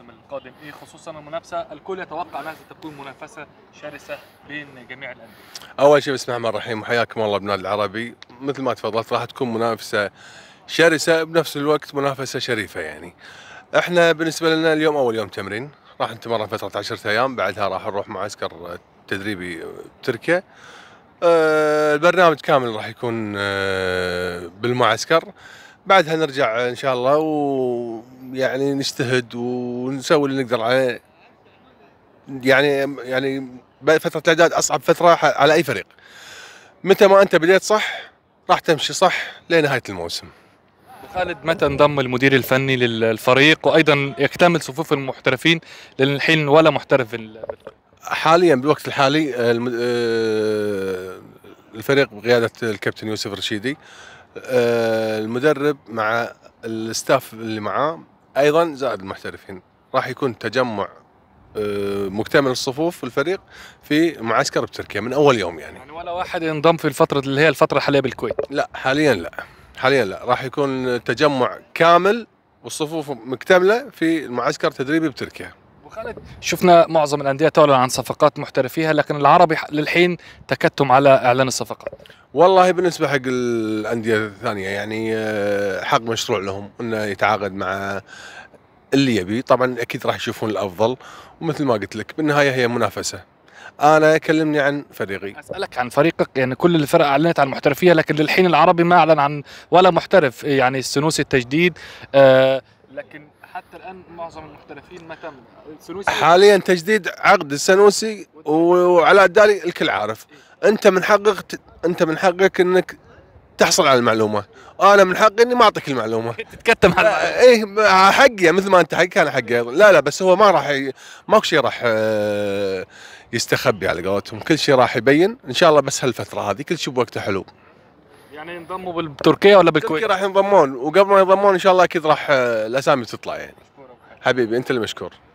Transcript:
الموسم القادم ايه خصوصا المنافسه الكل يتوقع انها ستكون منافسه شرسه بين جميع الانديه. اول شيء بسم الله الرحمن الرحيم وحياكم الله بنادي العربي مثل ما تفضلت راح تكون منافسه شرسه بنفس الوقت منافسه شريفه يعني. احنا بالنسبه لنا اليوم اول يوم تمرين راح نتمرن فتره 10 ايام بعدها راح نروح معسكر تدريبي بتركيا. آه، البرنامج كامل راح يكون آه، بالمعسكر. بعدها نرجع ان شاء الله ويعني نجتهد ونسوي اللي نقدر عليه يعني يعني فتره الاعداد اصعب فتره على اي فريق متى ما انت بديت صح راح تمشي صح لنهايه الموسم خالد متى انضم المدير الفني للفريق وايضا يكتمل صفوف المحترفين لان الحين ولا محترف حاليا بالوقت الحالي آه، الفريق بقياده الكابتن يوسف رشيدي آه، المدرب مع الستاف اللي معاه ايضا زائد المحترفين راح يكون تجمع آه، مكتمل الصفوف في الفريق في معسكر بتركيا من اول يوم يعني يعني ولا واحد ينضم في الفتره اللي هي الفتره الحاليه بالكويت لا حاليا لا حاليا لا راح يكون تجمع كامل والصفوف مكتمله في المعسكر التدريبي بتركيا خالد شفنا معظم الانديه تعلن عن صفقات محترفيها لكن العربي للحين تكتم على اعلان الصفقات والله بالنسبه حق الانديه الثانيه يعني آه، حق مشروع لهم انه يتعاقد مع اللي يبي طبعا اكيد راح يشوفون الافضل ومثل ما قلت لك بالنهايه هي منافسه انا كلمني عن فريقي اسالك عن فريقك يعني كل الفرق اعلنت عن محترفيه لكن للحين العربي ما اعلن عن ولا محترف يعني السنوسي التجديد آه لكن حتى الان معظم المحترفين ما تم السنوسي حاليا تجديد عقد السنوسي وعلى الدالي الكل عارف إيه. انت من حقك انت من حقك انك تحصل على المعلومه انا من حقي اني ما اعطيك المعلومه تتكتم على ايه حقي مثل ما انت حقك انا حقي لا لا بس هو ما راح ي... ماكو شيء راح آه، يستخبي على قولتهم كل شيء راح يبين ان شاء الله بس هالفتره هذه كل شيء بوقته حلو يعني ينضموا بالتركيا ولا بالكويت؟ تركيا راح ينضمون وقبل ما ينضمون ان شاء الله اكيد راح آه، الاسامي تطلع يعني حبيبي انت المشكور